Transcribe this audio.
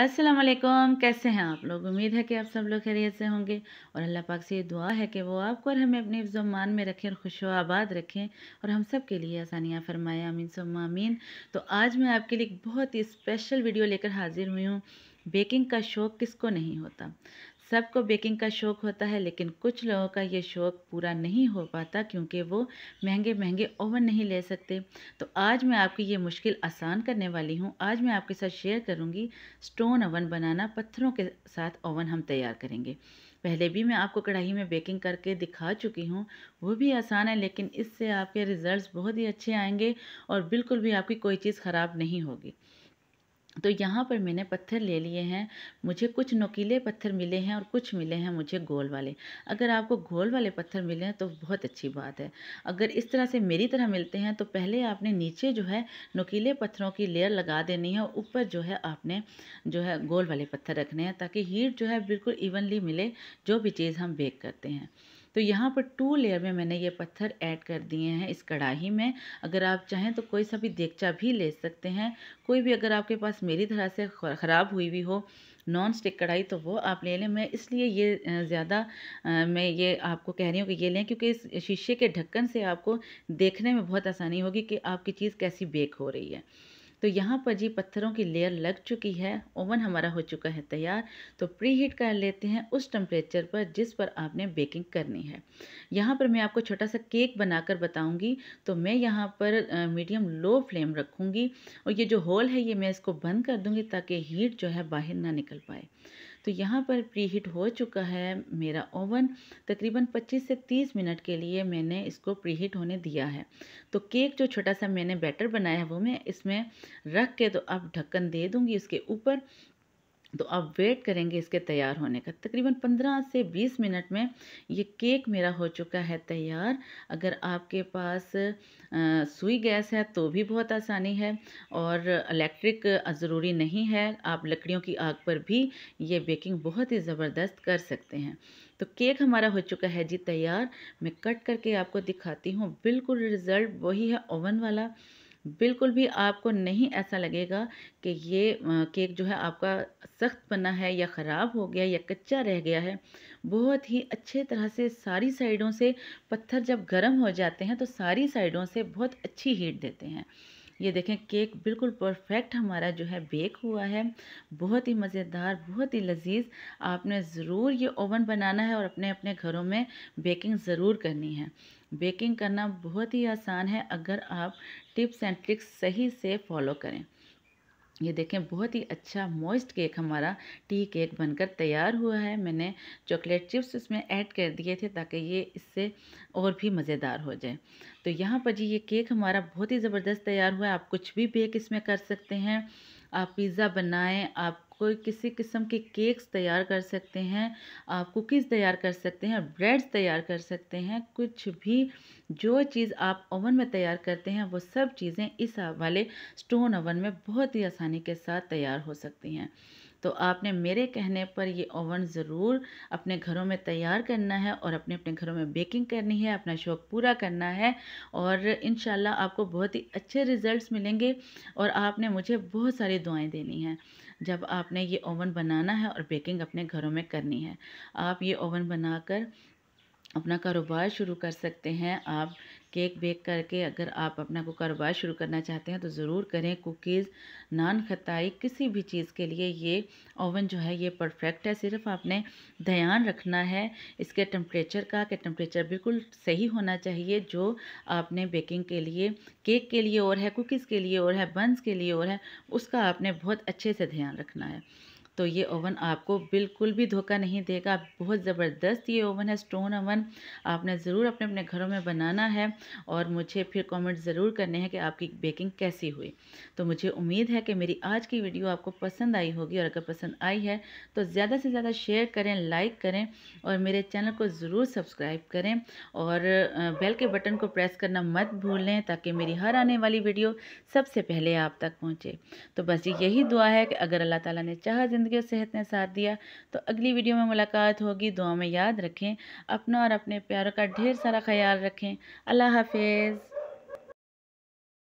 अस्सलाम कैसे हैं आप लोग उम्मीद है कि आप सब लोग खैरियत से होंगे और अल्लाह पाक से ये दुआ है कि वो आपको और हमें अपने मान में रखें और खुश आबाद रखें और हम सब के लिए आसानियाँ फरमाएँ अमीन सुम्मा आमीन तो आज मैं आपके लिए एक बहुत ही स्पेशल वीडियो लेकर हाजिर हुई हूँ बेकिंग का शौक़ किसको नहीं होता सबको बेकिंग का शौक़ होता है लेकिन कुछ लोगों का ये शौक़ पूरा नहीं हो पाता क्योंकि वो महंगे महंगे ओवन नहीं ले सकते तो आज मैं आपकी ये मुश्किल आसान करने वाली हूँ आज मैं आपके साथ शेयर करूँगी स्टोन ओवन बनाना पत्थरों के साथ ओवन हम तैयार करेंगे पहले भी मैं आपको कढ़ाई में बेकिंग करके दिखा चुकी हूँ वो भी आसान है लेकिन इससे आपके रिज़ल्ट बहुत ही अच्छे आएंगे और बिल्कुल भी आपकी कोई चीज़ ख़राब नहीं होगी तो यहाँ पर मैंने पत्थर ले लिए हैं मुझे कुछ नोकीले पत्थर मिले हैं और कुछ मिले हैं मुझे गोल वाले अगर आपको गोल वाले पत्थर मिले हैं तो बहुत अच्छी बात है अगर इस तरह से मेरी तरह मिलते हैं तो पहले आपने नीचे जो है नोकीले पत्थरों की लेयर लगा देनी है और ऊपर जो है आपने जो है गोल वाले पत्थर रखने हैं ताकि हीट जो है बिल्कुल इवनली मिले जो भी चीज़ हम बेक करते हैं तो यहाँ पर टू लेयर में मैंने ये पत्थर ऐड कर दिए हैं इस कढ़ाही में अगर आप चाहें तो कोई सा भी देखचा भी ले सकते हैं कोई भी अगर आपके पास मेरी तरह से ख़राब हुई हुई हो नॉन स्टिक कढ़ाई तो वो आप ले लें मैं इसलिए ये ज़्यादा मैं ये आपको कह रही हूँ कि ये लें क्योंकि इस शीशे के ढक्कन से आपको देखने में बहुत आसानी होगी कि आपकी चीज़ कैसी बेक हो रही है तो यहाँ पर जी पत्थरों की लेयर लग चुकी है ओवन हमारा हो चुका है तैयार तो प्री हीट कर लेते हैं उस टेम्परेचर पर जिस पर आपने बेकिंग करनी है यहाँ पर मैं आपको छोटा सा केक बनाकर बताऊँगी तो मैं यहाँ पर मीडियम लो फ्लेम रखूँगी और ये जो होल है ये मैं इसको बंद कर दूँगी ताकि हीट जो है बाहर ना निकल पाए तो यहाँ पर प्री हीट हो चुका है मेरा ओवन तकरीबन 25 से 30 मिनट के लिए मैंने इसको प्री हीट होने दिया है तो केक जो छोटा सा मैंने बैटर बनाया है वो मैं इसमें रख के तो अब ढक्कन दे दूँगी उसके ऊपर तो अब वेट करेंगे इसके तैयार होने का तकरीबन 15 से 20 मिनट में ये केक मेरा हो चुका है तैयार अगर आपके पास सुई गैस है तो भी बहुत आसानी है और इलेक्ट्रिक ज़रूरी नहीं है आप लकड़ियों की आग पर भी ये बेकिंग बहुत ही ज़बरदस्त कर सकते हैं तो केक हमारा हो चुका है जी तैयार मैं कट करके आपको दिखाती हूँ बिल्कुल रिज़ल्ट वही है ओवन वाला बिल्कुल भी आपको नहीं ऐसा लगेगा कि ये केक जो है आपका सख्त बना है या ख़राब हो गया या कच्चा रह गया है बहुत ही अच्छे तरह से सारी साइडों से पत्थर जब गर्म हो जाते हैं तो सारी साइडों से बहुत अच्छी हीट देते हैं ये देखें केक बिल्कुल परफेक्ट हमारा जो है बेक हुआ है बहुत ही मज़ेदार बहुत ही लजीज आपने ज़रूर ये ओवन बनाना है और अपने अपने घरों में बेकिंग ज़रूर करनी है बेकिंग करना बहुत ही आसान है अगर आप टिप्स एंड ट्रिक्स सही से फॉलो करें ये देखें बहुत ही अच्छा मॉइस्ट केक हमारा टी केक बनकर तैयार हुआ है मैंने चॉकलेट चिप्स इसमें ऐड कर दिए थे ताकि ये इससे और भी मज़ेदार हो जाए तो यहाँ पर जी ये केक हमारा बहुत ही ज़बरदस्त तैयार हुआ है आप कुछ भी बेक इसमें कर सकते हैं आप पिज़्ज़ा बनाएं आप कोई किसी किस्म के केक्स तैयार कर सकते हैं आप कुकीज़ तैयार कर सकते हैं ब्रेड्स तैयार कर सकते हैं कुछ भी जो चीज़ आप ओवन में तैयार करते हैं वो सब चीज़ें इस वाले स्टोन ओवन में बहुत ही आसानी के साथ तैयार हो सकती हैं तो आपने मेरे कहने पर ये ओवन ज़रूर अपने घरों में तैयार करना है और अपने अपने घरों में बेकिंग करनी है अपना शौक़ पूरा करना है और इन आपको बहुत ही अच्छे रिज़ल्ट मिलेंगे और आपने मुझे बहुत सारी दुआएँ देनी हैं जब आपने ये ओवन बनाना है और बेकिंग अपने घरों में करनी है आप ये ओवन बनाकर अपना कारोबार शुरू कर सकते हैं आप केक बेक करके अगर आप अपना को कारोबार शुरू करना चाहते हैं तो ज़रूर करें कुकीज़ नान खताई किसी भी चीज़ के लिए ये ओवन जो है ये परफेक्ट है सिर्फ आपने ध्यान रखना है इसके टम्परेचर का कि टेम्परेचर बिल्कुल सही होना चाहिए जो आपने बेकिंग के लिए केक के लिए और है कुकीज़ के लिए और है बंस के लिए और है उसका आपने बहुत अच्छे से ध्यान रखना है तो ये ओवन आपको बिल्कुल भी धोखा नहीं देगा बहुत ज़बरदस्त ये ओवन है स्टोन ओवन आपने ज़रूर अपने अपने घरों में बनाना है और मुझे फिर कमेंट ज़रूर करने हैं कि आपकी बेकिंग कैसी हुई तो मुझे उम्मीद है कि मेरी आज की वीडियो आपको पसंद आई होगी और अगर पसंद आई है तो ज़्यादा से ज़्यादा शेयर करें लाइक करें और मेरे चैनल को ज़रूर सब्सक्राइब करें और बेल के बटन को प्रेस करना मत भूलें ताकि मेरी हर आने वाली वीडियो सबसे पहले आप तक पहुँचे तो बस यही दुआ है कि अगर अल्लाह तला ने चाह ज़िंदगी ज़िंदगी और सेहत ने साथ दिया तो अगली वीडियो में मुलाकात होगी दुआ में याद रखें अपना और अपने प्यारों का ढेर सारा ख्याल रखें अल्लाह हाफिज़